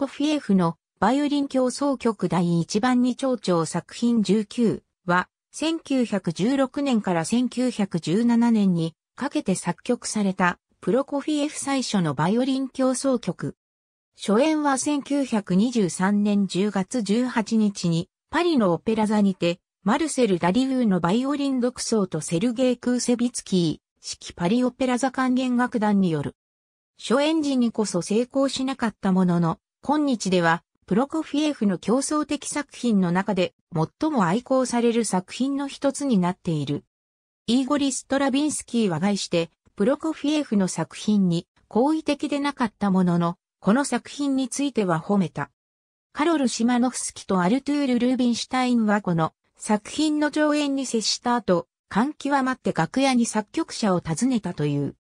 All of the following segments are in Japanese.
コフィエフのバイオリン競争曲第1番に長調作品19は、1916年から1917年にかけて作曲されたプロコフィエフ最初のバイオリン競争曲。初演は1923年10月18日にパリのオペラ座にてマルセル・ダリウーのバイオリン独奏とセルゲイ・クーセビツキー、式パリオペラ座管弦楽団による。初演時にこそ成功しなかったものの、今日では、プロコフィエフの競争的作品の中で最も愛好される作品の一つになっている。イーゴリ・ストラビンスキーは外して、プロコフィエフの作品に好意的でなかったものの、この作品については褒めた。カロル・シマノフスキとアルトゥール・ルービンシュタインはこの作品の上演に接した後、感極まって楽屋に作曲者を訪ねたという。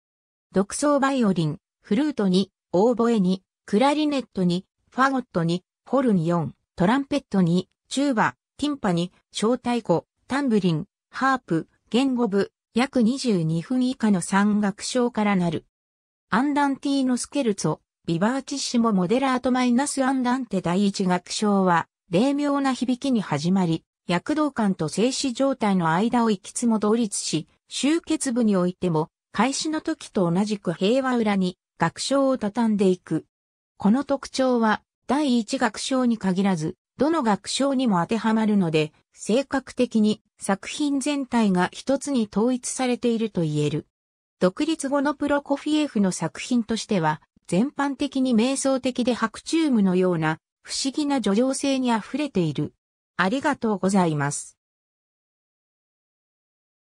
独奏バイオリン、フルートに、オーボエに、クラリネットに、ファゴットに、ホルン4、トランペットに、チューバ、ティンパに、小太鼓、タンブリン、ハープ、言語部、約22分以下の3楽章からなる。アンダンティーノスケルツォ、ビバーチッシモモデラートマイナスアンダンテ第1楽章は、霊妙な響きに始まり、躍動感と静止状態の間を行きつも同立し、終結部においても、開始の時と同じく平和裏に、楽章を畳んでいく。この特徴は第一楽章に限らず、どの学章にも当てはまるので、性格的に作品全体が一つに統一されていると言える。独立後のプロコフィエフの作品としては、全般的に瞑想的で白チュームのような不思議な叙情性に溢れている。ありがとうございます。